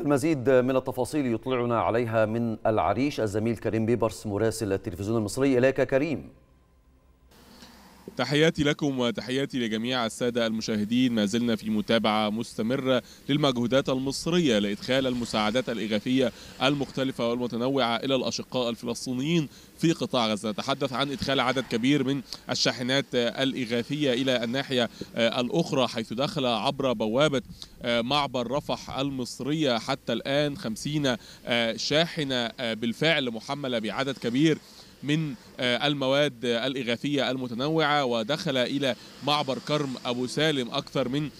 المزيد من التفاصيل يطلعنا عليها من العريش الزميل كريم بيبرس مراسل التلفزيون المصري إليك كريم تحياتي لكم وتحياتي لجميع السادة المشاهدين ما زلنا في متابعة مستمرة للمجهودات المصرية لإدخال المساعدات الإغاثية المختلفة والمتنوعة إلى الأشقاء الفلسطينيين في قطاع غزة نتحدث عن إدخال عدد كبير من الشاحنات الإغاثية إلى الناحية الأخرى حيث دخل عبر بوابة معبر رفح المصرية حتى الآن 50 شاحنة بالفعل محملة بعدد كبير من آه، المواد الإغاثية المتنوعة ودخل إلى معبر كرم أبو سالم أكثر من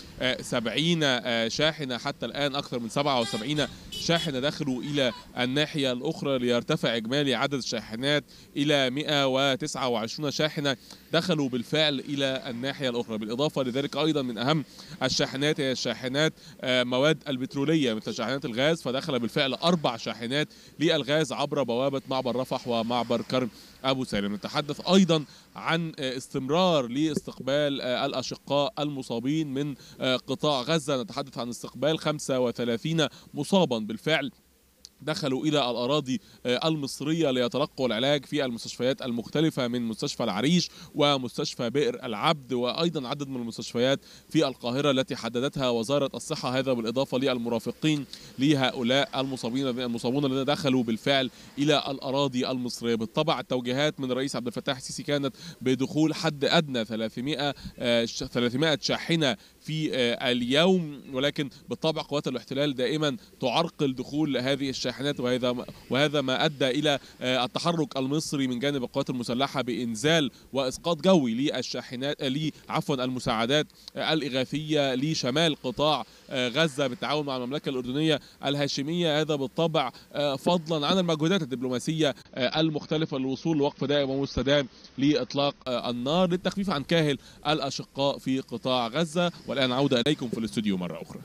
70 آه، آه، شاحنة حتى الآن أكثر من 77 شاحنة دخلوا إلى الناحية الأخرى ليرتفع إجمالي عدد الشاحنات إلى 129 شاحنة دخلوا بالفعل إلى الناحية الأخرى بالإضافة لذلك أيضا من أهم الشاحنات هي الشاحنات مواد البترولية مثل شاحنات الغاز فدخل بالفعل أربع شاحنات للغاز عبر بوابة معبر رفح ومعبر كرم أبو سالم نتحدث أيضا عن آه، استمرار لاستقبال آه، الأشقاء المصابين من آه، قطاع غزة نتحدث عن استقبال 35 مصابا بالفعل دخلوا إلى الأراضي آه، المصرية ليتلقوا العلاج في المستشفيات المختلفة من مستشفى العريش ومستشفى بئر العبد وأيضا عدد من المستشفيات في القاهرة التي حددتها وزارة الصحة هذا بالإضافة للمرافقين لهؤلاء المصابين المصابون الذين دخلوا بالفعل إلى الأراضي المصرية بالطبع التوجيهات من الرئيس عبد الفتاح السيسي كانت بدخول حد أدنى 300 300 آه، شاحنة في آه، اليوم ولكن بالطبع قوات الاحتلال دائما تعرقل دخول هذه الشاحنات وهذا وهذا ما ادى الى آه، التحرك المصري من جانب القوات المسلحه بانزال واسقاط جوي للشاحنات آه، لي عفوا المساعدات الاغاثيه لشمال قطاع غزه بالتعاون مع المملكه الاردنيه الهاشميه هذا بالطبع فضلا عن المجهودات الدبلوماسيه المختلفه للوصول لوقف دائم ومستدام لاطلاق النار للتخفيف عن كاهل الاشقاء في قطاع غزه والآن عودة إليكم في الاستوديو مرة أخرى